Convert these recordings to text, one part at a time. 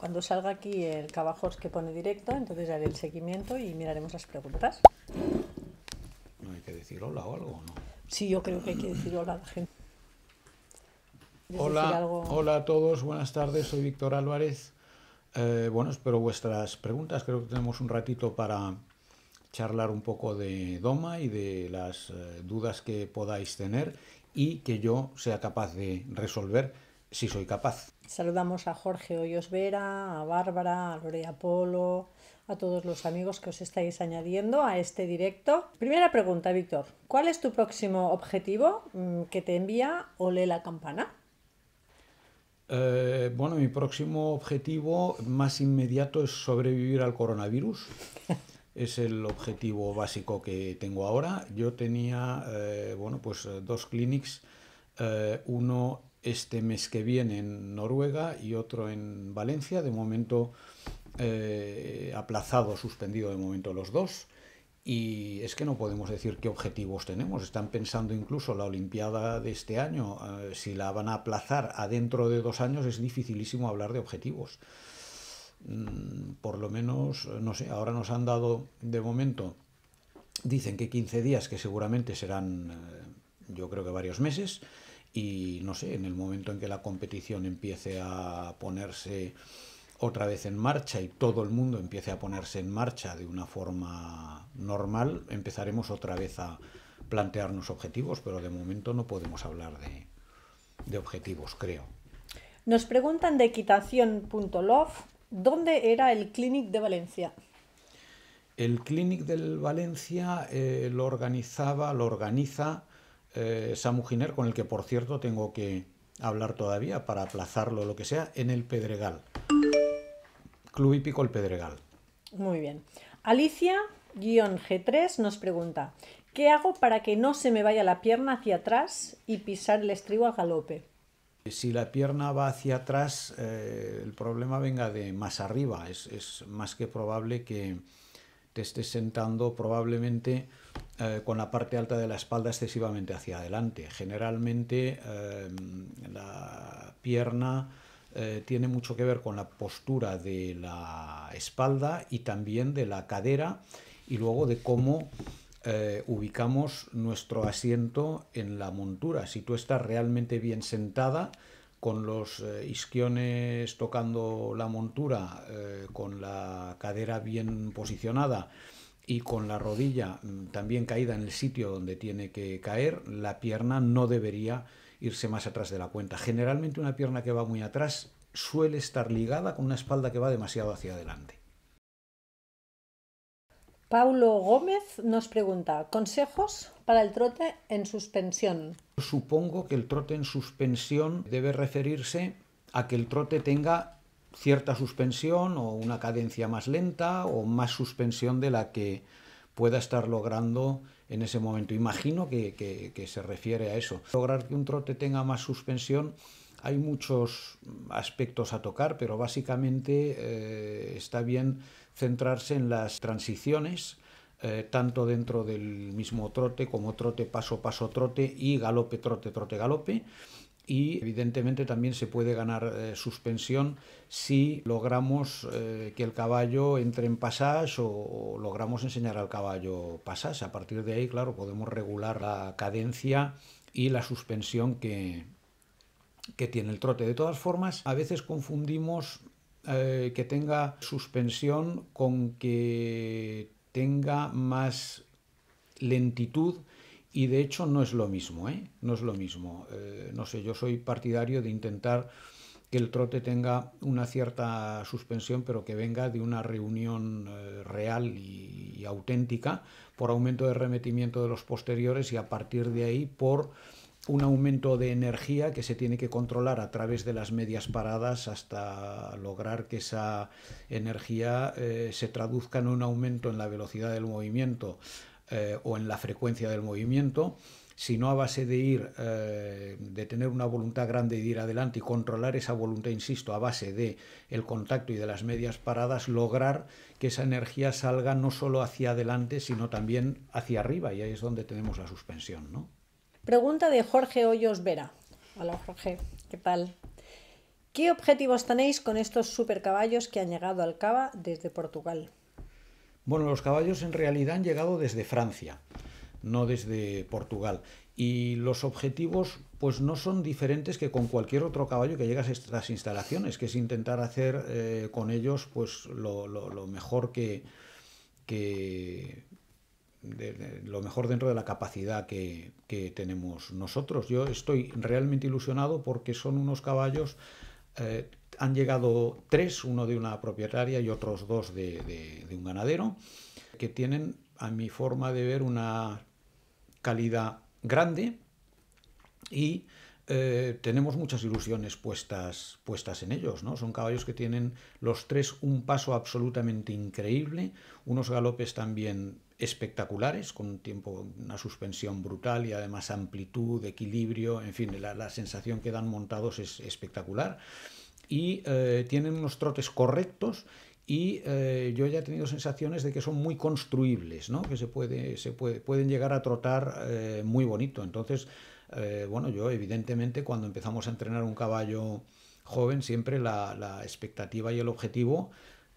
Cuando salga aquí el Cabajos que pone directo, entonces haré el seguimiento y miraremos las preguntas. ¿No hay que decir hola o algo? Sí, yo creo que hay que decir hola a la gente. Hola, hola a todos, buenas tardes, soy Víctor Álvarez. Eh, bueno, espero vuestras preguntas. Creo que tenemos un ratito para charlar un poco de Doma y de las eh, dudas que podáis tener y que yo sea capaz de resolver si soy capaz. Saludamos a Jorge Hoyos Vera, a Bárbara, a Lorea Polo, a todos los amigos que os estáis añadiendo a este directo. Primera pregunta, Víctor. ¿Cuál es tu próximo objetivo mm, que te envía Ole la Campana? Eh, bueno, mi próximo objetivo más inmediato es sobrevivir al coronavirus. es el objetivo básico que tengo ahora. Yo tenía, eh, bueno, pues eh, dos clinics. uno este mes que viene en Noruega y otro en Valencia, de momento eh, aplazado, suspendido de momento los dos. Y es que no podemos decir qué objetivos tenemos. Están pensando incluso la Olimpiada de este año, eh, si la van a aplazar a dentro de dos años, es dificilísimo hablar de objetivos. Mm, por lo menos, no sé, ahora nos han dado de momento, dicen que 15 días, que seguramente serán, eh, yo creo que varios meses y no sé, en el momento en que la competición empiece a ponerse otra vez en marcha y todo el mundo empiece a ponerse en marcha de una forma normal, empezaremos otra vez a plantearnos objetivos, pero de momento no podemos hablar de, objetivos, creo. Nos preguntan de equitación.lof ¿dónde era el Clinic de Valencia? El Clinic del Valencia eh, lo organizaba, lo organiza eh, Samu Giner, con el que por cierto tengo que hablar todavía para aplazarlo, lo que sea, en el Pedregal. Club Hípico El Pedregal. Muy bien. Alicia-G3 nos pregunta, ¿qué hago para que no se me vaya la pierna hacia atrás y pisar el estribo a galope? Eh, si la pierna va hacia atrás, eh, el problema venga de más arriba. es más que probable que, estés sentando probablemente eh, con la parte alta de la espalda excesivamente hacia adelante. Generalmente em, la pierna eh, tiene mucho que ver con la postura de la espalda y también de la cadera y luego de cómo eh, ubicamos nuestro asiento en la montura. Si tú estás realmente bien sentada, con los eh, isquiones tocando la montura, eh, con la cadera bien posicionada y con la rodilla mm, también caída en el sitio donde tiene que caer, la pierna no debería irse más atrás de la cuenta. Generalmente una pierna que va muy atrás suele estar ligada con una espalda que va demasiado hacia adelante. Paulo Gómez nos pregunta, consejos para el trote en suspensión. Supongo que el trote en suspensión debe referirse a que el trote tenga cierta suspensión o una cadencia más lenta o más suspensión de la que pueda estar logrando en ese momento. Imagino que, que se refiere a eso. Lograr que un trote tenga más suspensión hay muchos aspectos a tocar, pero básicamente eh, está bien centrarse en las transiciones, eh, tanto dentro del mismo trote como trote, paso, paso, trote y galope, trote, trote, galope. Y evidentemente también se puede ganar eh, suspensión si logramos que el caballo entre en pasas o, logramos enseñar al caballo pasas. A partir de ahí, claro, podemos regular la cadencia y la suspensión que, que tiene el trote. De todas formas, a veces confundimos eh, que tenga suspensión con que tenga más lentitud y de hecho no es lo mismo, ¿eh? No es lo mismo. Eh, no sé, yo soy partidario de intentar que el trote tenga una cierta suspensión, pero que venga de una reunión eh, real y, y, auténtica por aumento de remetimiento de los posteriores y a partir de ahí por un aumento de energía que se tiene que controlar a través de las medias paradas hasta lograr que esa energía eh, se traduzca en un aumento en la velocidad del movimiento eh, o en la frecuencia del movimiento, sino a base de ir, eh, de tener una voluntad grande de ir adelante y controlar esa voluntad, insisto, a base de el contacto y de las medias paradas, lograr que esa energía salga no solo hacia adelante, sino también hacia arriba, y ahí es donde tenemos la suspensión, ¿no? Pregunta de Jorge Hoyos Vera. Hola Jorge, ¿qué tal? ¿Qué objetivos tenéis con estos supercaballos que han llegado al Cava desde Portugal? Bueno, los caballos en realidad han llegado desde Francia, no desde Portugal. Y los objetivos pues no son diferentes que con cualquier otro caballo que llegas a estas instalaciones, que es intentar hacer eh, con ellos pues lo, mejor que, de, lo mejor dentro de la capacidad que, tenemos nosotros. Yo estoy realmente ilusionado porque son unos caballos, eh, han llegado tres, uno de una propietaria y otros dos de, de un ganadero, que tienen, a mi forma de ver, una calidad grande y eh, tenemos muchas ilusiones puestas, puestas en ellos, Son caballos que tienen los tres un paso absolutamente increíble, unos galopes también espectaculares, con un tiempo, una suspensión brutal y además amplitud, equilibrio, en fin, la, sensación que dan montados es espectacular. Y eh, tienen unos trotes correctos y eh, yo ya he tenido sensaciones de que son muy construibles, que se, puede, se pueden llegar a trotar muy bonito. Entonces, eh, bueno, yo evidentemente cuando empezamos a entrenar un caballo joven, siempre la, expectativa y el objetivo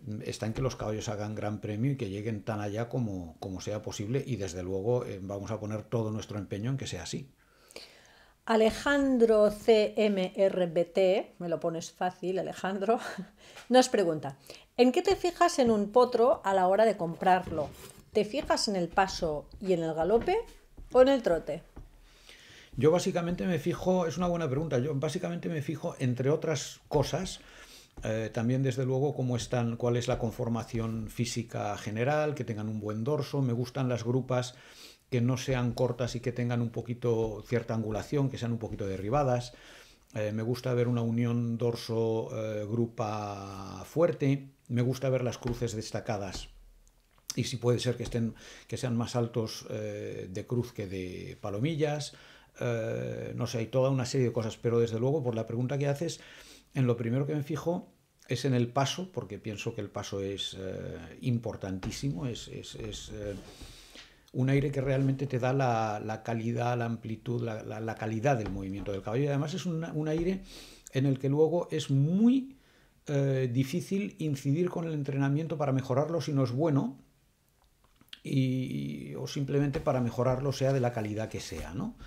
mm, está en que los caballos hagan gran premio y que lleguen tan allá como, sea posible y desde luego eh, vamos a poner todo nuestro empeño en que sea así. Alejandro CMRBT, me lo pones fácil Alejandro, nos pregunta, ¿en qué te fijas en un potro a la hora de comprarlo? ¿Te fijas en el paso y en el galope o en el trote? Yo básicamente me fijo, es una buena pregunta, yo básicamente me fijo, entre otras cosas, eh, también, desde luego, cómo están, cuál es la conformación física general, que tengan un buen dorso. Me gustan las grupas que no sean cortas y que tengan un poquito cierta angulación, que sean un poquito derribadas. Eh, me gusta ver una unión dorso-grupa eh, fuerte. Me gusta ver las cruces destacadas. Y si puede ser que, estén, que sean más altos de cruz que de palomillas. Eh, no sé, hay toda una serie de cosas, pero desde luego, por la pregunta que haces, en lo primero que me fijo es en el paso, porque pienso que el paso es eh, importantísimo, es, eh, un aire que realmente te da la, calidad, la amplitud, la, calidad del movimiento del caballo. Y además es un, aire en el que luego es muy difícil incidir con el entrenamiento para mejorarlo si no es bueno. Y, o simplemente para mejorarlo sea de la calidad que sea, ¿no?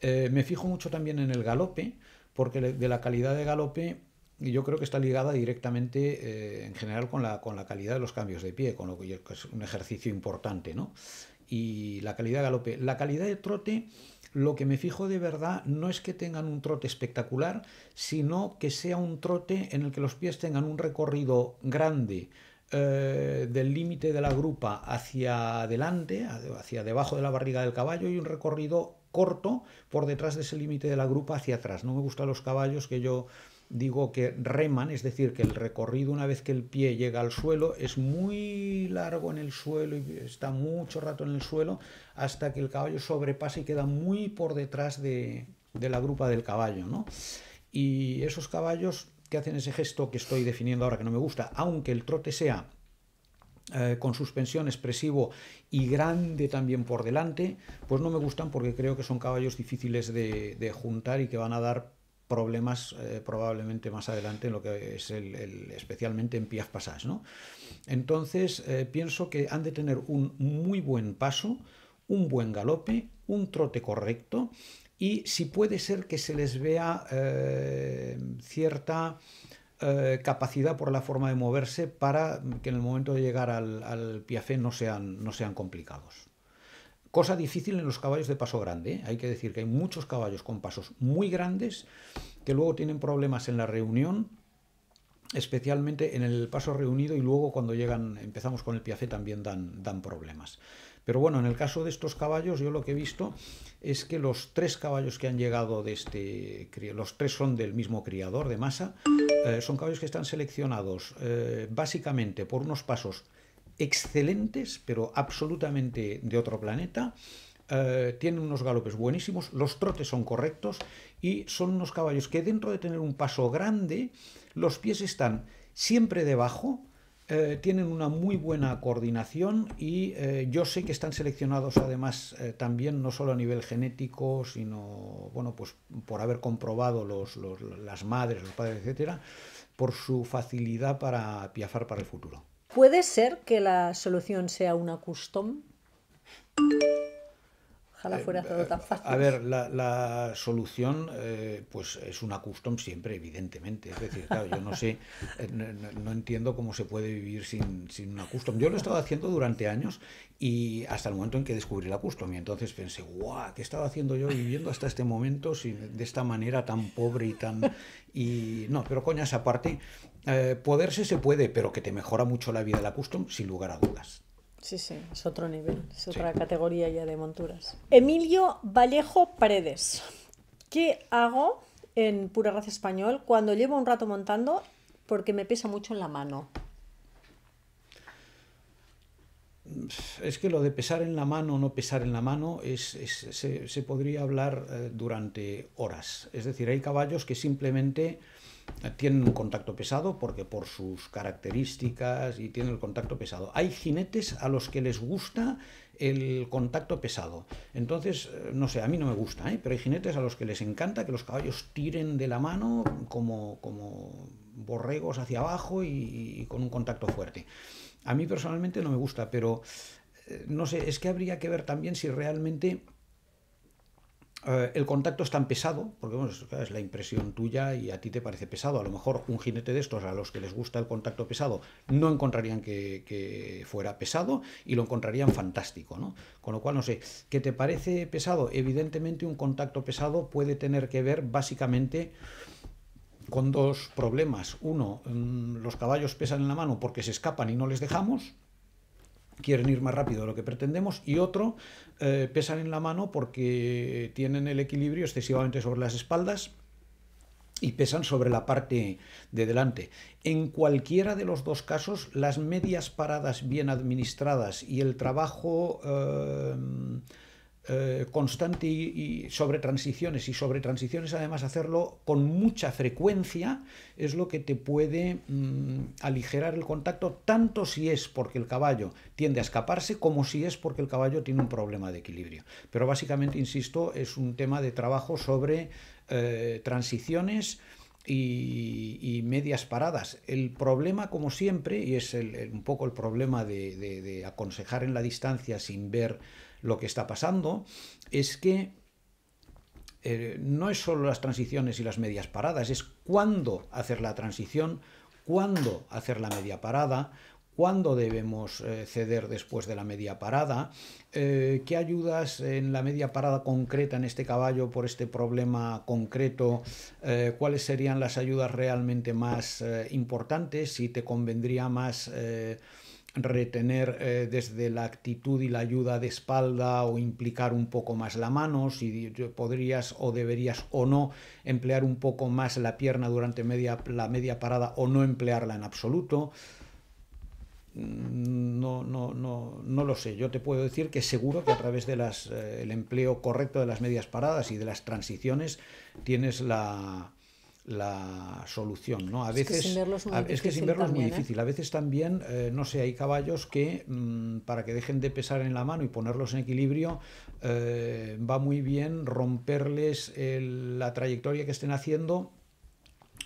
Eh, me fijo mucho también en el galope, porque de la calidad de galope yo creo que está ligada directamente eh, en general con la, con la calidad de los cambios de pie, con lo que es un ejercicio importante, ¿no? Y la calidad de galope. La calidad de trote, lo que me fijo de verdad no es que tengan un trote espectacular, sino que sea un trote en el que los pies tengan un recorrido grande, eh, del límite de la grupa hacia adelante, hacia debajo de la barriga del caballo y un recorrido corto por detrás de ese límite de la grupa hacia atrás. No me gustan los caballos que yo digo que reman, es decir, que el recorrido una vez que el pie llega al suelo es muy largo en el suelo y está mucho rato en el suelo hasta que el caballo sobrepasa y queda muy por detrás de, la grupa del caballo. ¿no? Y esos caballos que hacen ese gesto que estoy definiendo ahora que no me gusta, aunque el trote sea eh, con suspensión expresivo y grande también por delante, pues no me gustan porque creo que son caballos difíciles de, juntar y que van a dar problemas eh, probablemente más adelante en lo que es el, especialmente en Piaf Passage. Entonces eh, pienso que han de tener un muy buen paso, un buen galope, un trote correcto y si puede ser que se les vea cierta eh, capacidad por la forma de moverse para que en el momento de llegar al, piafé no sean, no sean complicados. Cosa difícil en los caballos de paso grande. ¿eh? Hay que decir que hay muchos caballos con pasos muy grandes que luego tienen problemas en la reunión, especialmente en el paso reunido y luego cuando llegan, empezamos con el piafé también dan, dan problemas. Pero bueno, en el caso de estos caballos, yo lo que he visto es que los tres caballos que han llegado de este, los tres son del mismo criador de masa, eh, son caballos que están seleccionados eh, básicamente por unos pasos excelentes, pero absolutamente de otro planeta. Eh, tienen unos galopes buenísimos, los trotes son correctos y son unos caballos que dentro de tener un paso grande, los pies están siempre debajo, eh, tienen una muy buena coordinación y eh, yo sé que están seleccionados además eh, también no solo a nivel genético, sino bueno, pues por haber comprobado las madres, los padres, etcétera, por su facilidad para piafar para el futuro. ¿Puede ser que la solución sea una custom? Ojalá eh, fuera todo eh, tan fácil. A ver, la, solución eh, pues es una custom siempre, evidentemente. Es decir, claro, yo no sé, no, entiendo cómo se puede vivir sin, una custom. Yo lo he estado haciendo durante años y hasta el momento en que descubrí la custom. Y entonces pensé, guau, ¿qué estaba haciendo yo viviendo hasta este momento sin, de esta manera tan pobre y tan... Y no, pero coñas aparte, poderse se puede, pero que te mejora mucho la vida la custom, sin lugar a dudas. Sí, sí, es otro nivel, es otra categoría ya de monturas. Emilio Vallejo Paredes. ¿Qué hago en Pura Raza Español cuando llevo un rato montando porque me pesa mucho en la mano? Es que lo de pesar en la mano o no pesar en la mano se, podría hablar eh, durante horas. Es decir, hay caballos que simplemente tienen un contacto pesado porque por sus características y tienen el contacto pesado. Hay jinetes a los que les gusta el contacto pesado. Entonces, eh, no sé, a mí no me gusta, ¿eh? pero hay jinetes a los que les encanta que los caballos tiren de la mano como, como borregos hacia abajo y con un contacto fuerte. A mí personalmente no me gusta, pero eh, no sé, es que habría que ver también si realmente eh, el contacto es tan pesado, porque es la impresión tuya y a ti te parece pesado. A lo mejor un jinete de estos, a los que les gusta el contacto pesado, no encontrarían que, que fuera pesado y lo encontrarían fantástico. ¿no? Con lo cual, no sé, ¿qué te parece pesado? Evidentemente un contacto pesado puede tener que ver básicamente con dos problemas. Uno, mm, los caballos pesan en la mano porque se escapan y no les dejamos quieren ir más rápido de lo que pretendemos y otro eh, pesan en la mano porque tienen el equilibrio excesivamente sobre las espaldas y pesan sobre la parte de delante. En cualquiera de los dos casos, las medias paradas bien administradas y el trabajo... Eh, eh, constante y, sobre transiciones y sobre transiciones además hacerlo con mucha frecuencia es lo que te puede mm, aligerar el contacto tanto si es porque el caballo tiende a escaparse como si es porque el caballo tiene un problema de equilibrio pero básicamente insisto es un tema de trabajo sobre eh, transiciones y, medias paradas. El problema, como siempre, y es un poco el problema de aconsejar en la distancia sin ver lo que está pasando es que eh, no es solo las transiciones y las medias paradas, es cuándo hacer la transición, cuándo hacer la media parada, cuándo debemos eh, ceder después de la media parada, eh, qué ayudas en la media parada concreta en este caballo por este problema concreto, cuáles serían las ayudas realmente más importantes, si te convendría más retener eh, desde la actitud y la ayuda de espalda o implicar un poco más la mano, si podrías o deberías o no emplear un poco más la pierna durante media, la media parada o no emplearla en absoluto. Mm, no, no, no, no lo sé. Yo te puedo decir que seguro que a través del eh, empleo correcto de las medias paradas y de las transiciones tienes la, la solución. ¿no? A veces, es que sin verlos es, muy ¿eh? difícil. A veces también, eh, no sé, hay caballos que mm, para que dejen de pesar en la mano y ponerlos en equilibrio, eh, va muy bien romperles la trayectoria que estén haciendo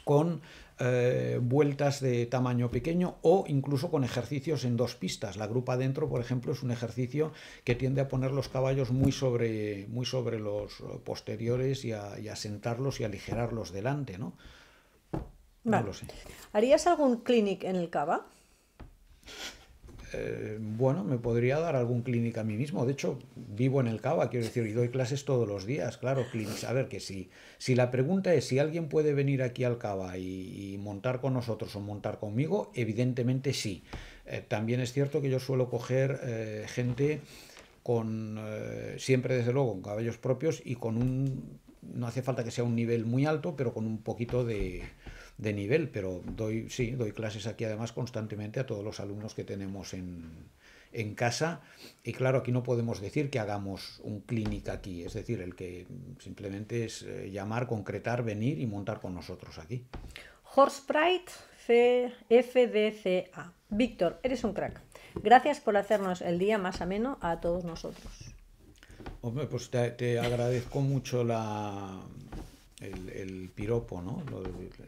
con eh, vueltas de tamaño pequeño o incluso con ejercicios en dos pistas. La grupa adentro, por ejemplo, es un ejercicio que tiende a poner los caballos muy sobre, muy sobre los posteriores y a, y a sentarlos y aligerarlos delante, ¿no? lo ¿Harías algún clinic en el cava? Eh, bueno, me podría dar algún clínica a mí mismo. De hecho, vivo en el Cava, quiero decir, y doy clases todos los días, claro, clinics. A ver, que si, si la pregunta es si alguien puede venir aquí al Cava y, montar con nosotros o montar conmigo, evidentemente sí. Eh, también es cierto que yo suelo coger eh, gente con, siempre desde luego, con caballos propios y con un, no hace falta que sea un nivel muy alto, pero con un poquito de de nivel, pero doy, sí, doy clases aquí además constantemente a todos los alumnos que tenemos en, en casa. Y claro, aquí no podemos decir que hagamos un clínica aquí, es decir, el que simplemente es eh, llamar, concretar, venir y montar con nosotros aquí. c FDCA. Víctor, eres un crack. Gracias por hacernos el día más ameno a todos nosotros. Hombre, pues te agradezco mucho la, el, piropo, ¿no?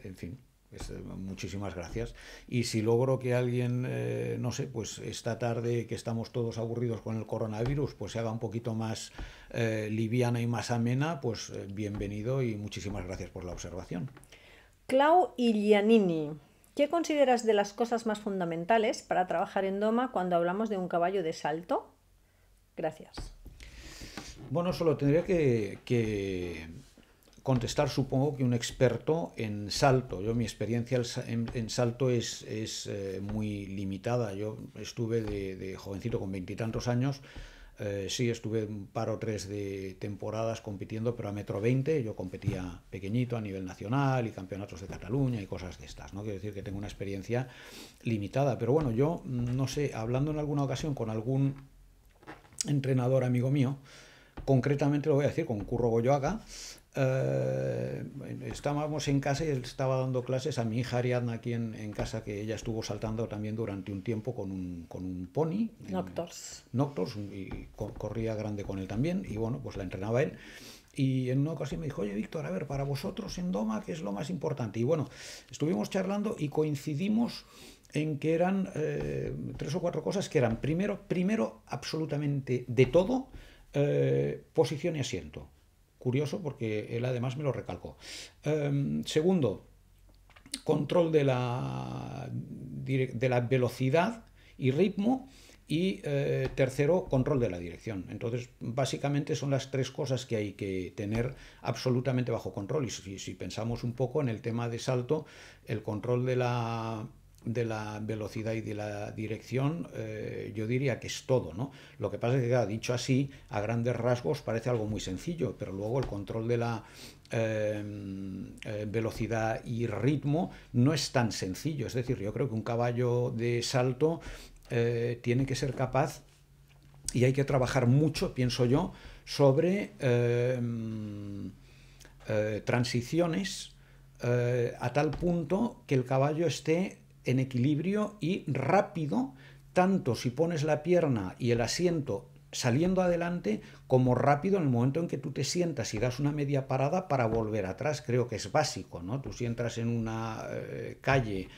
en fin. Eh, muchísimas gracias. Y si logro que alguien, eh, no sé, pues esta tarde que estamos todos aburridos con el coronavirus, pues se haga un poquito más eh, liviana y más amena, pues bienvenido y muchísimas gracias por la observación. Clau Ilianini, ¿qué consideras de las cosas más fundamentales para trabajar en Doma cuando hablamos de un caballo de salto? Gracias. Bueno, solo tendría que contestar, supongo que un experto en salto. Yo mi experiencia en, salto es, eh, muy limitada. Yo estuve de, jovencito con veintitantos años. Eh, sí, estuve un par o tres de temporadas compitiendo, pero a metro 20 yo competía pequeñito a nivel nacional y campeonatos de Cataluña y cosas de estas. No quiero decir que tengo una experiencia limitada, pero bueno, yo mm, no sé, hablando en alguna ocasión con algún entrenador amigo mío, concretamente lo voy a decir con Curro Goyoaga, eh, estábamos en casa y él estaba dando clases a mi hija Ariadna aquí en, casa, que ella estuvo saltando también durante un tiempo con un, pony. Noctors. y corría grande con él también, y bueno, pues la entrenaba él. Y en una ocasión me dijo, oye Víctor, a ver, para vosotros en Doma, ¿qué es lo más importante? Y bueno, estuvimos charlando y coincidimos en que eran eh, tres o cuatro cosas que eran, primero, primero absolutamente de todo, eh, posición y asiento curioso porque él además me lo recalcó. Em, segundo, control de la, de la velocidad y ritmo. Y eh, tercero, control de la dirección. Entonces, básicamente son las tres cosas que hay que tener absolutamente bajo control. Y si pensamos un poco en el tema de salto, el control de la de la velocidad y de la dirección, eh, yo diría que es todo, ¿no? Lo que pasa es que, dicho así, a grandes rasgos parece algo muy sencillo, pero luego el control de la eh, eh, velocidad y ritmo no es tan sencillo. Es decir, yo creo que un caballo de salto tiene que ser capaz y hay que trabajar mucho, pienso yo, sobre transiciones a tal punto que el caballo esté en equilibrio y rápido, tanto si pones la pierna y el asiento saliendo adelante como rápido en el momento en que tú te sientas y das una media parada para volver atrás. Creo que es básico, ¿no? Tú si entras en una eh, calle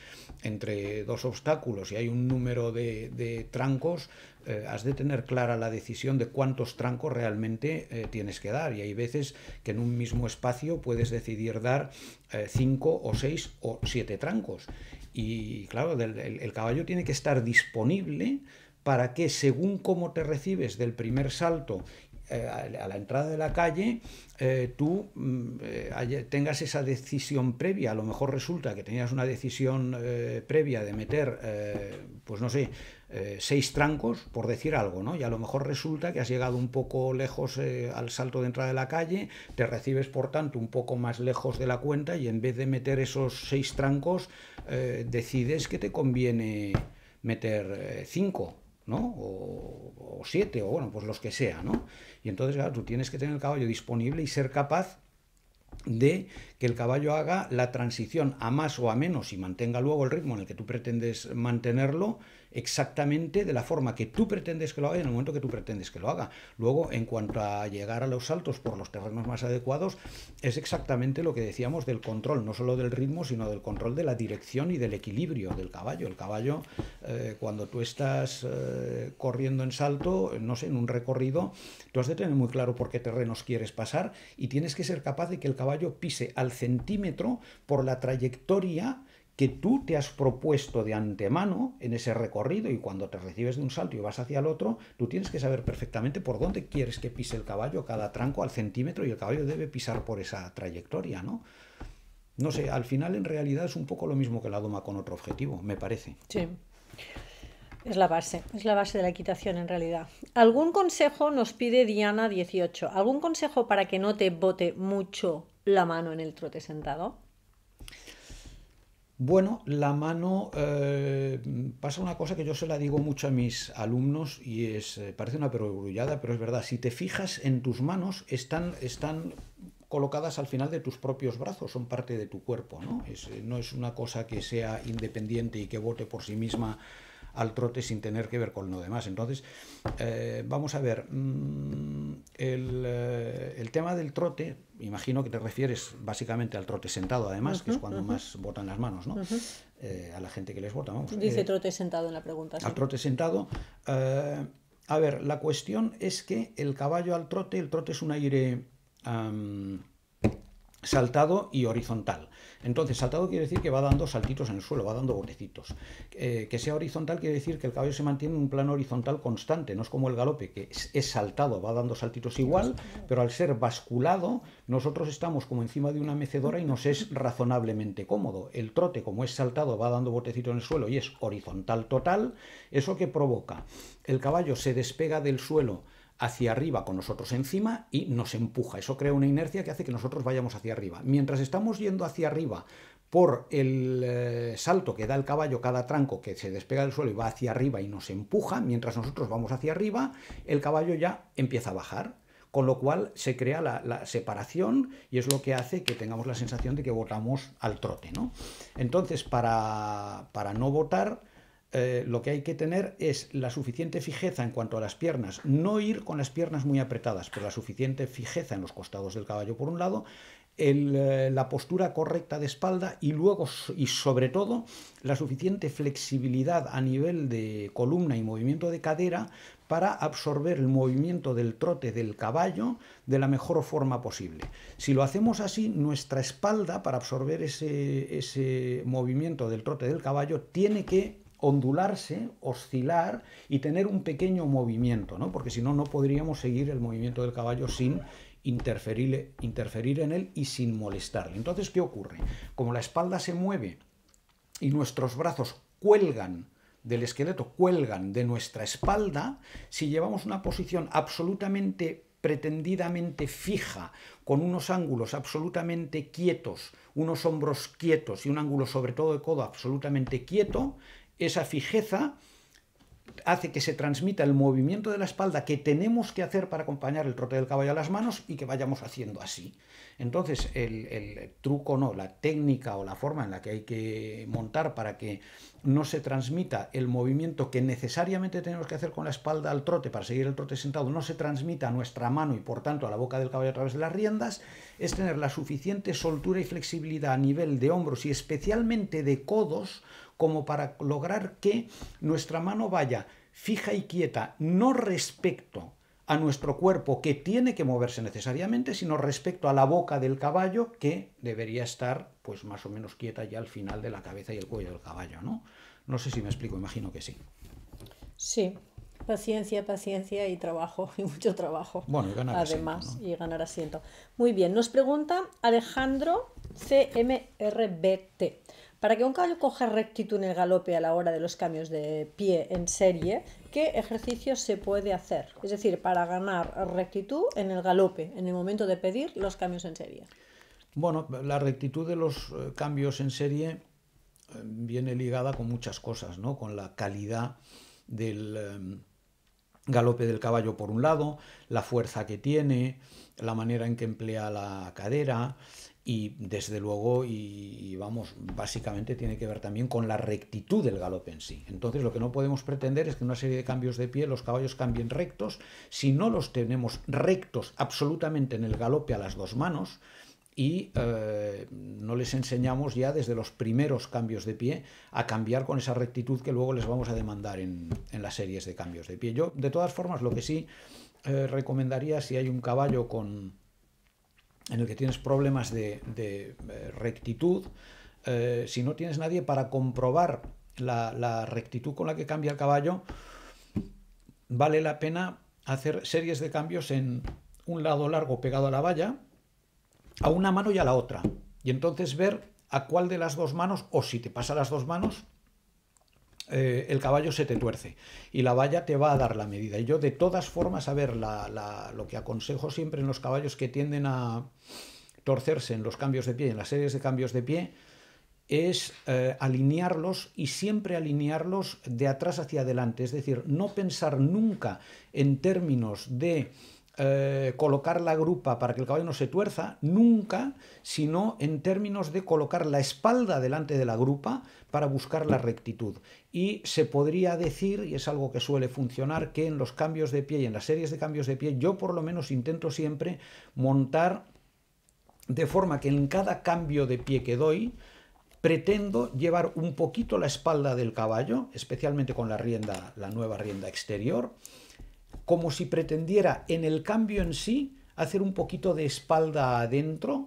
entre dos obstáculos y hay un número de, trancos, eh, has de tener clara la decisión de cuántos trancos realmente eh, tienes que dar. Y hay veces que en un mismo espacio puedes decidir dar cinco o seis o siete trancos. Y claro, el, caballo tiene que estar disponible para que según cómo te recibes del primer salto eh, a la entrada de la calle, eh, tú mm, eh, tengas esa decisión previa. A lo mejor resulta que tenías una decisión previa de meter, pues no sé, eh, seis trancos, por decir algo, ¿no? Y a lo mejor resulta que has llegado un poco lejos eh, al salto de entrada de la calle, te recibes, por tanto, un poco más lejos de la cuenta y en vez de meter esos seis trancos, eh, decides que te conviene meter cinco, ¿no? O, siete, o bueno, pues los que sea, ¿no? Y entonces, tú tienes que tener el caballo disponible y ser capaz de que el caballo haga la transición a más o a menos y mantenga luego el ritmo en el que tú pretendes mantenerlo exactamente de la forma que tú pretendes que lo haga y en el momento que tú pretendes que lo haga. Luego, en cuanto a llegar a los saltos por los terrenos más adecuados, es exactamente lo que decíamos del control, no solo del ritmo, sino del control de la dirección y del equilibrio del caballo. El caballo, eh, cuando tú estás eh, corriendo en salto, no sé, en un recorrido, tú has de tener muy claro por qué terrenos quieres pasar y tienes que ser capaz de que el caballo pise al centímetro por la trayectoria que tú te has propuesto de antemano en ese recorrido y cuando te recibes de un salto y vas hacia el otro, tú tienes que saber perfectamente por dónde quieres que pise el caballo, cada tranco al centímetro y el caballo debe pisar por esa trayectoria, ¿no? No sé, al final en realidad es un poco lo mismo que la doma con otro objetivo, me parece. Sí. Es la base, es la base de la equitación en realidad. ¿Algún consejo nos pide Diana 18? ¿Algún consejo para que no te bote mucho la mano en el trote sentado? Bueno, la mano eh, pasa una cosa que yo se la digo mucho a mis alumnos y es eh, parece una perogrullada, pero es verdad. Si te fijas en tus manos, están, están colocadas al final de tus propios brazos, son parte de tu cuerpo, ¿no? Eh, no es una cosa que sea independiente y que vote por sí misma al trote sin tener que ver con lo demás. Entonces, eh, vamos a ver, mm, eh, el, tema del trote, imagino que te refieres básicamente al trote sentado, además, que es cuando más botan las manos, ¿no? Eh, a la gente que les vota, vamos. Dice trote sentado en la pregunta. Al trote sentado. a ver, la cuestión es que el caballo al trote, el trote es un aire saltado y horizontal. Entonces, saltado quiere decir que va dando saltitos en el suelo, va dando botecitos. Eh, que sea horizontal quiere decir que el caballo se mantiene en un plano horizontal constante, no es como el galope, que es, saltado, va dando saltitos igual, pero al ser basculado, nosotros estamos como encima de una mecedora y nos es razonablemente cómodo. El trote, como es saltado, va dando botecitos en el suelo y es horizontal total, eso que provoca, el caballo se despega del suelo, hacia arriba con nosotros encima y nos empuja. Eso crea una inercia que hace que nosotros vayamos hacia arriba. Mientras estamos yendo hacia arriba por el eh, salto que da el caballo cada tranco que se despega del suelo y va hacia arriba y nos empuja, mientras nosotros vamos hacia arriba, el caballo ya empieza a bajar. Con lo cual se crea la, separación y es lo que hace que tengamos la sensación de que votamos al trote. ¿no? Entonces, para, para no votar, eh, lo que hay que tener es la suficiente fijeza en cuanto a las piernas, no ir con las piernas muy apretadas, pero la suficiente fijeza en los costados del caballo por un lado, eh, la postura correcta de espalda y luego y sobre todo la suficiente flexibilidad a nivel de columna y movimiento de cadera para absorber el movimiento del trote del caballo de la mejor forma posible. Si lo hacemos así, nuestra espalda para absorber ese movimiento del trote del caballo tiene que ondularse, oscilar y tener un pequeño movimiento, ¿no? porque si no, no podríamos seguir el movimiento del caballo sin interferir, interferir en él y sin molestarle. Entonces, ¿qué ocurre? Como la espalda se mueve y nuestros brazos cuelgan del esqueleto, cuelgan de nuestra espalda, si llevamos una posición absolutamente pretendidamente fija, con unos ángulos absolutamente quietos, unos hombros quietos y un ángulo sobre todo de codo absolutamente quieto, esa fijeza hace que se transmita el movimiento de la espalda que tenemos que hacer para acompañar el trote del caballo a las manos y que vayamos haciendo así. Entonces, el, truco no, la técnica o la forma en la que hay que montar para que no se transmita el movimiento que necesariamente tenemos que hacer con la espalda al trote para seguir el trote sentado, no se transmita a nuestra mano y por tanto a la boca del caballo a través de las riendas, es tener la suficiente soltura y flexibilidad a nivel de hombros y especialmente de codos como para lograr que nuestra mano vaya fija y quieta, no respecto a nuestro cuerpo que tiene que moverse necesariamente, sino respecto a la boca del caballo que debería estar pues más o menos quieta ya al final de la cabeza y el cuello del caballo, ¿no? No sé si me explico, imagino que sí. Sí, paciencia, paciencia y trabajo, y mucho trabajo. Bueno, y ganar Además, y ganar asiento. Muy bien, nos pregunta Alejandro CMRBT. Para que un caballo coja rectitud en el galope a la hora de los cambios de pie en serie, ¿qué ejercicio se puede hacer? Es decir, para ganar rectitud en el galope, en el momento de pedir los cambios en serie. Bueno, la rectitud de los eh, cambios en serie eh, viene ligada con muchas cosas, ¿no? Con la calidad del em, galope del caballo por un lado, la fuerza que tiene, la manera en que emplea la cadera, y desde luego, y, vamos, básicamente tiene que ver también con la rectitud del galope en sí. Entonces lo que no podemos pretender es que en una serie de cambios de pie los caballos cambien rectos, si no los tenemos rectos absolutamente en el galope a las dos manos, y eh, no les enseñamos ya desde los primeros cambios de pie a cambiar con esa rectitud que luego les vamos a demandar en, las series de cambios de pie. Yo, de todas formas, lo que sí eh, recomendaría si hay un caballo con, en el que tienes problemas de, eh, rectitud, eh, si no tienes nadie para comprobar la, la, rectitud con la que cambia el caballo, vale la pena hacer series de cambios en un lado largo pegado a la valla, a una mano y a la otra. Y entonces ver a cuál de las dos manos, o si te pasa las dos manos, eh, el caballo se te tuerce y la valla te va a dar la medida. Y yo de todas formas, a ver, la, lo que aconsejo siempre en los caballos que tienden a torcerse en los cambios de pie, en las series de cambios de pie, es eh, alinearlos y siempre alinearlos de atrás hacia adelante. Es decir, no pensar nunca en términos de eh, colocar la grupa para que el caballo no se tuerza, nunca, sino en términos de colocar la espalda delante de la grupa para buscar la rectitud. Y se podría decir, y es algo que suele funcionar, que en los cambios de pie y en las series de cambios de pie, yo por lo menos intento siempre montar de forma que en cada cambio de pie que doy, pretendo llevar un poquito la espalda del caballo, especialmente con la rienda, la nueva rienda exterior, como si pretendiera en el cambio en sí hacer un poquito de espalda adentro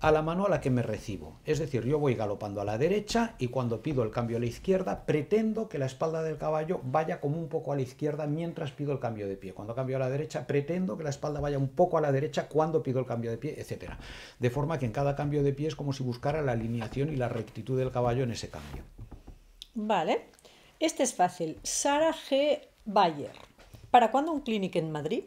a la mano a la que me recibo. Es decir, yo voy galopando a la derecha y cuando pido el cambio a la izquierda, pretendo que la espalda del caballo vaya como un poco a la izquierda mientras pido el cambio de pie. Cuando cambio a la derecha, pretendo que la espalda vaya un poco a la derecha cuando pido el cambio de pie, etc. De forma que en cada cambio de pie es como si buscara la alineación y la rectitud del caballo en ese cambio. Vale. Este es fácil. Sara G. Bayer. ¿Para cuándo un clínico en Madrid?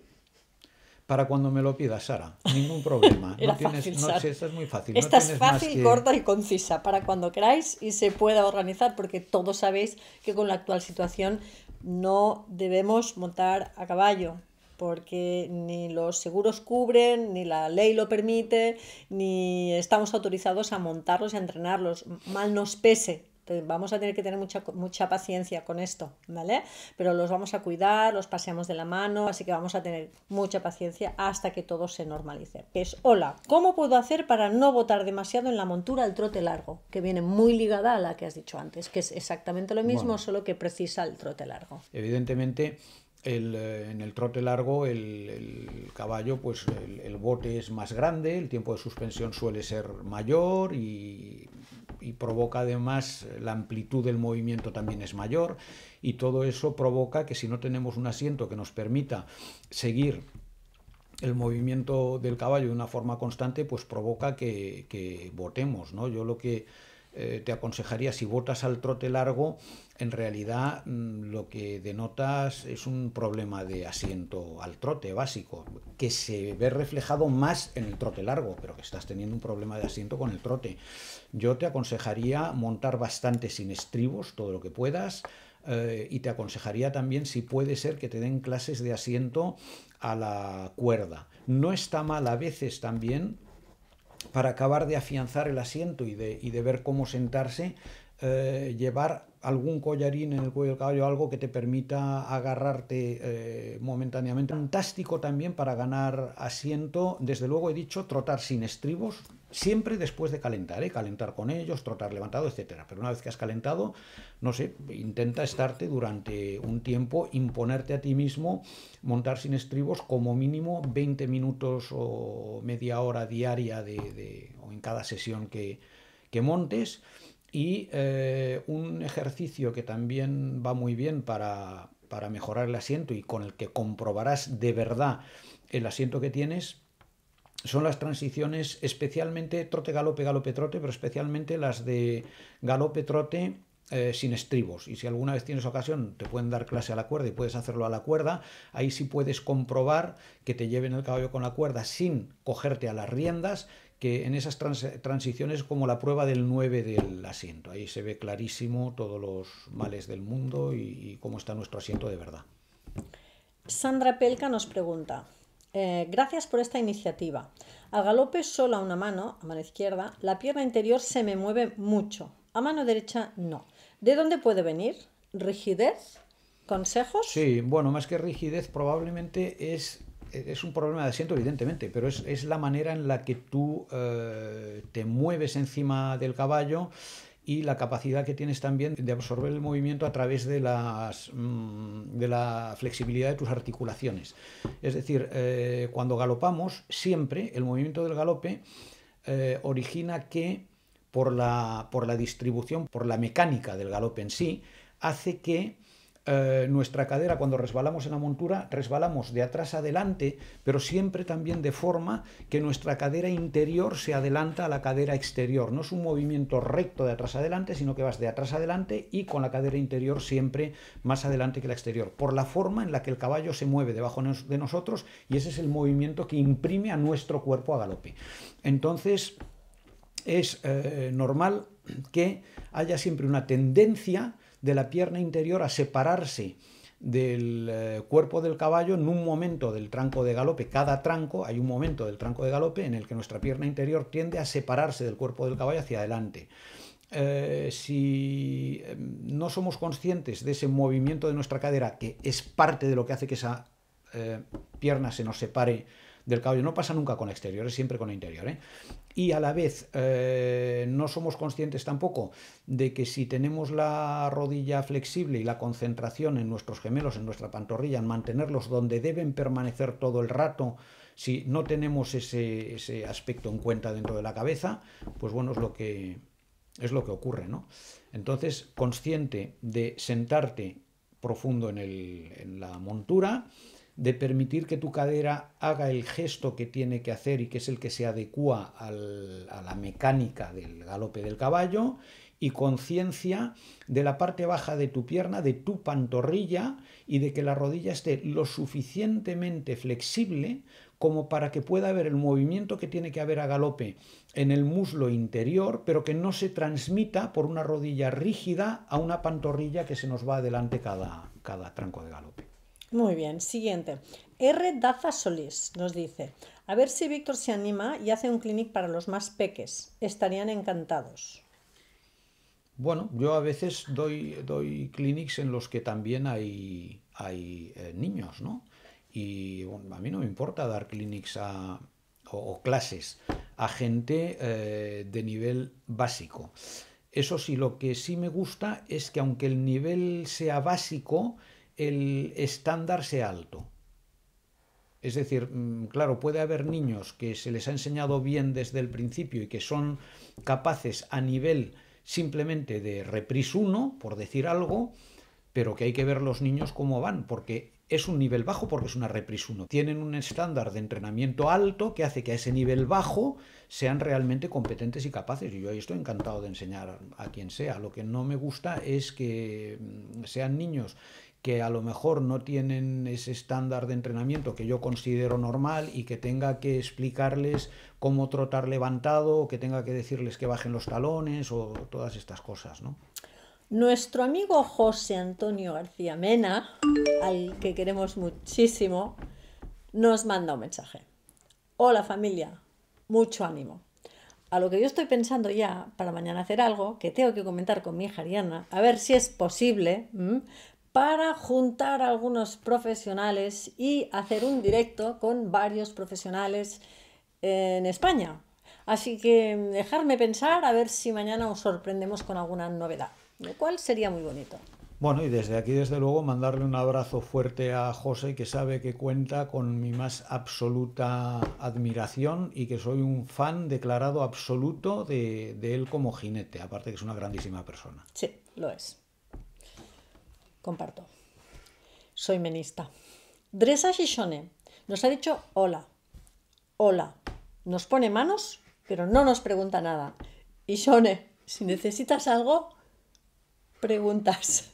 Para cuando me lo pidas, Sara. Ningún problema. esta es muy fácil. Esta es fácil, corta y concisa, para cuando queráis y se pueda organizar, porque todos sabéis que con la actual situación no debemos montar a caballo, porque ni los seguros cubren, ni la ley lo permite, ni estamos autorizados a montarlos y a entrenarlos. Mal nos pese vamos a tener que tener mucha, mucha paciencia con esto, ¿vale? Pero los vamos a cuidar, los paseamos de la mano, así que vamos a tener mucha paciencia hasta que todo se normalice. Es, hola, ¿cómo puedo hacer para no botar demasiado en la montura el trote largo? Que viene muy ligada a la que has dicho antes, que es exactamente lo mismo, solo que precisa el trote largo. Evidentemente... Eh, en el trote largo el, caballo, pues el, bote es más grande, el tiempo de suspensión suele ser mayor y y provoca además eh, la amplitud del movimiento también es mayor y todo eso provoca que si no tenemos un asiento que nos permita seguir el movimiento del caballo de una forma constante, pues provoca que, que botemos. ¿no? Yo lo que eh, te aconsejaría, si botas al trote largo, en realidad mm, lo que denotas es un problema de asiento al trote básico, que se ve reflejado más en el trote largo, pero que estás teniendo un problema de asiento con el trote. Yo te aconsejaría montar bastante sin estribos, todo lo que puedas, eh, y te aconsejaría también si puede ser que te den clases de asiento a la cuerda. No está mal a veces también para acabar de afianzar el asiento y de, y de ver cómo sentarse, eh, llevar algún collarín en el cuello del caballo, algo que te permita agarrarte eh, momentáneamente. Fantástico también para ganar asiento, desde luego he dicho, trotar sin estribos, siempre después de calentar, ¿eh? calentar con ellos, trotar levantado, etcétera. Pero una vez que has calentado, no sé, intenta estarte durante un tiempo, imponerte a ti mismo, montar sin estribos como mínimo 20 minutos o media hora diaria de, de, o en cada sesión que, que montes y eh, un ejercicio que también va muy bien para, mejorar el asiento y con el que comprobarás de verdad el asiento que tienes son las transiciones, especialmente trote, galope, galope, trote, pero especialmente las de galope, trote. Eh, sin estribos y si alguna vez tienes ocasión te pueden dar clase a la cuerda y puedes hacerlo a la cuerda ahí sí puedes comprobar que te lleven el caballo con la cuerda sin cogerte a las riendas que en esas transiciones como la prueba del 9 del asiento. Ahí se ve clarísimo todos los males del mundo y, cómo está nuestro asiento de verdad. Sandra Pelca nos pregunta, eh, gracias por esta iniciativa. Al galope solo a una mano, a mano izquierda, la pierna interior se me mueve mucho, a mano derecha no. ¿De dónde puede venir? ¿Rigidez? ¿Consejos? Sí, bueno, más que rigidez probablemente es eh, es un problema de asiento, evidentemente, pero es, la manera en la que tú eh, te mueves encima del caballo y la capacidad que tienes también de absorber el movimiento a través de, las, mm, de la flexibilidad de tus articulaciones. Es decir, eh, cuando galopamos, siempre el movimiento del galope origina que por la, por la distribución, por la mecánica del galope en sí, hace que eh, nuestra cadera cuando resbalamos en la montura, resbalamos de atrás adelante, pero siempre también de forma que nuestra cadera interior se adelanta a la cadera exterior. No es un movimiento recto de atrás adelante, sino que vas de atrás adelante y con la cadera interior siempre más adelante que la exterior, por la forma en la que el caballo se mueve debajo de nosotros y ese es el movimiento que imprime a nuestro cuerpo a galope. Entonces, es eh, normal que haya siempre una tendencia de la pierna interior a separarse del eh, cuerpo del caballo en un momento del tranco de galope. Cada tranco, hay un momento del tranco de galope en el que nuestra pierna interior tiende a separarse del cuerpo del caballo hacia adelante. Eh, si eh, no somos conscientes de ese movimiento de nuestra cadera, que es parte de lo que hace que esa pierna se nos separe del caballo. No pasa nunca con exteriores, siempre con interior. ¿eh? Y a la vez eh, no somos conscientes tampoco de que si tenemos la rodilla flexible y la concentración en nuestros gemelos, en nuestra pantorrilla, en mantenerlos donde deben permanecer todo el rato, si no tenemos ese, aspecto en cuenta dentro de la cabeza, pues bueno, es lo que, es lo que ocurre, Entonces, consciente de sentarte profundo en, el, en la montura, de permitir que tu cadera haga el gesto que tiene que hacer y que es el que se adecua a la mecánica del galope del caballo y conciencia de la parte baja de tu pierna, de tu pantorrilla y de que la rodilla esté lo suficientemente flexible como para que pueda haber el movimiento que tiene que haber a galope en el muslo interior, pero que no se transmita por una rodilla rígida a una pantorrilla que se nos va adelante cada, cada tranco de galope. Muy bien, siguiente. R. Daza Solís nos dice, a ver si Víctor se anima y hace un clinic para los más peques. Estarían encantados. Bueno, yo a veces doy, doy clinics en los que también hay, hay eh, niños, ¿no? Y a mí no me importa dar clinics a, o, clases a gente eh, de nivel básico. Eso sí, lo que sí me gusta es que aunque el nivel sea básico, el estándar sea alto. Es decir, mm, claro, puede haber niños que se les ha enseñado bien desde el principio y que son capaces a nivel simplemente de repris 1, por decir algo, pero que hay que ver los niños cómo van, porque es un nivel bajo porque es una repris 1. Tienen un estándar de entrenamiento alto que hace que a ese nivel bajo sean realmente competentes y capaces. Y yo ahí estoy encantado de enseñar a quien sea. Lo que no me gusta es que mm, sean niños que a lo mejor no tienen ese estándar de entrenamiento que yo considero normal y que tenga que explicarles cómo trotar levantado o que tenga que decirles que bajen los talones o todas estas cosas, ¿no? Nuestro amigo José Antonio García Mena, al que queremos muchísimo, nos manda un mensaje. Hola familia, mucho ánimo. A lo que yo estoy pensando ya para mañana hacer algo que tengo que comentar con mi hija Ariana, a ver si es posible, para juntar algunos profesionales y hacer un directo con varios profesionales en España. Así que mm, dejarme pensar a ver si mañana os sorprendemos con alguna novedad, lo cual sería muy bonito. Bueno, y desde aquí, desde luego, mandarle un abrazo fuerte a José, que sabe que cuenta con mi más absoluta admiración y que soy un fan declarado absoluto de, de él como jinete, aparte que es una grandísima persona. Sí, lo es. Comparto. Soy menista. Dresa Shishone nos ha dicho hola. Hola. Nos pone manos, pero no nos pregunta nada. Y si necesitas algo, preguntas.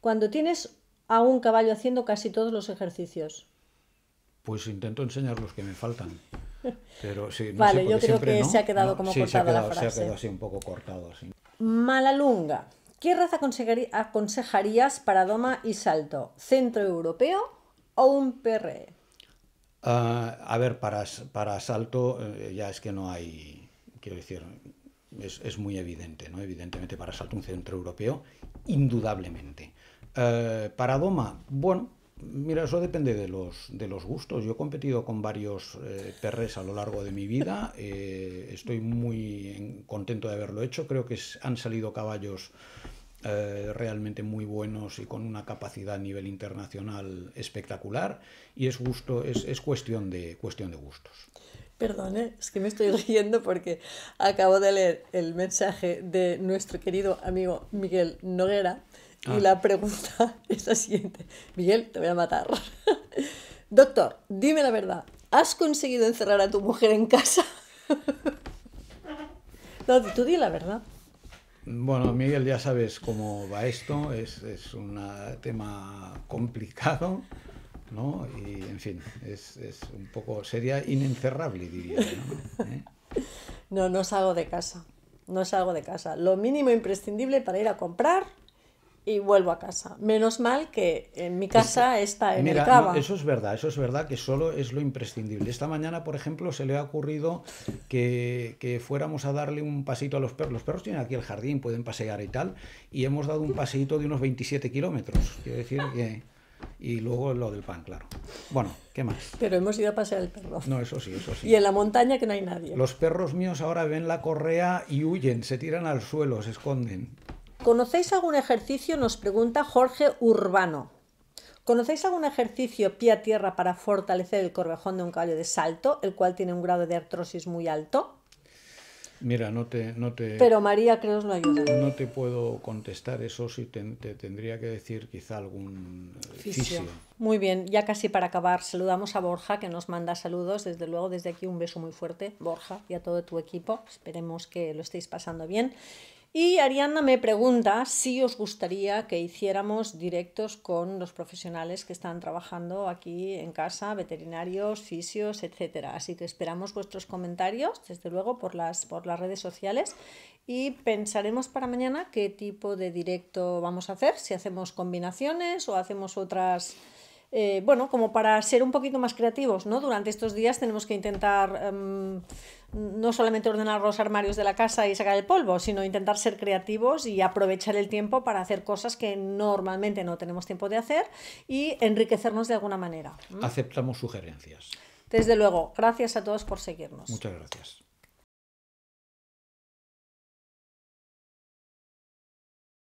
Cuando tienes a un caballo haciendo casi todos los ejercicios. Pues intento enseñar los que me faltan. Pero no vale, yo creo que se ha quedado como cortada la frase. Se ha quedado así un poco cortado. Así. Malalunga. ¿Qué raza aconsejarías para doma y salto? ¿Centro europeo o un PRE? Ah, a ver, para, para salto eh, ya es que no hay, quiero decir, es, muy evidente, ¿no? Evidentemente para salto un centro europeo, indudablemente. Eh, para doma, bueno, Mira, eso depende de los, de los gustos. Yo he competido con varios eh, a lo largo de mi vida. Eh, estoy muy contento de haberlo hecho. Creo que han salido caballos eh, realmente muy buenos y con una capacidad a nivel internacional espectacular y es gusto es, cuestión de cuestión de gustos Perdón, es que me estoy leyendo porque acabo de leer el mensaje de nuestro querido amigo Miguel Noguera y ah. la pregunta es la siguiente. Miguel, te voy a matar. Doctor, dime la verdad. ¿Has conseguido encerrar a tu mujer en casa? no, tú di la verdad. Bueno, Miguel, ya sabes cómo va esto, es, un tema complicado, ¿no? Y, en fin, es, un poco, sería inencerrable, diría. ¿no? ¿Eh? no, no salgo de casa, no salgo de casa. Lo mínimo imprescindible para ir a comprar y vuelvo a casa. Menos mal que en mi casa está en el cava. eso es verdad, eso es verdad que solo es lo imprescindible. Esta mañana, por ejemplo, se le ha ocurrido que, fuéramos a darle un pasito a los perros. Los perros tienen aquí el jardín, pueden pasear y tal, y hemos dado un pasito de unos 27 kilómetros. Quiero decir que... Y luego lo del pan, claro. Bueno, ¿qué más? Pero hemos ido a pasear al perro. No, eso sí, eso sí. Y en la montaña que no hay nadie. Los perros míos ahora ven la correa y huyen, se tiran al suelo, se esconden. ¿Conocéis algún ejercicio? Nos pregunta Jorge Urbano. ¿Conocéis algún ejercicio pie a tierra para fortalecer el corvejón de un caballo de salto, el cual tiene un grado de artrosis muy alto? Mira, no te, no Pero María creo que lo ayuda. No te puedo contestar eso, si te, tendría que decir quizá algún ejercicio. Eh, muy bien, ya casi para acabar, saludamos a Borja que nos manda saludos. Desde luego, desde aquí un beso muy fuerte, Borja, y a todo tu equipo. Esperemos que lo estéis pasando bien. Y Arianna me pregunta si os gustaría que hiciéramos directos con los profesionales que están trabajando aquí en casa, veterinarios, fisios, etcétera. Así que esperamos vuestros comentarios, desde luego, por las, por las redes sociales. Y pensaremos para mañana qué tipo de directo vamos a hacer, si hacemos combinaciones o hacemos otras. Eh, bueno, como para ser un poquito más creativos, ¿no? Durante estos días tenemos que intentar. Em, no solamente ordenar los armarios de la casa y sacar el polvo, sino intentar ser creativos y aprovechar el tiempo para hacer cosas que normalmente no tenemos tiempo de hacer y enriquecernos de alguna manera. Aceptamos sugerencias. Desde luego, gracias a todos por seguirnos. Muchas gracias.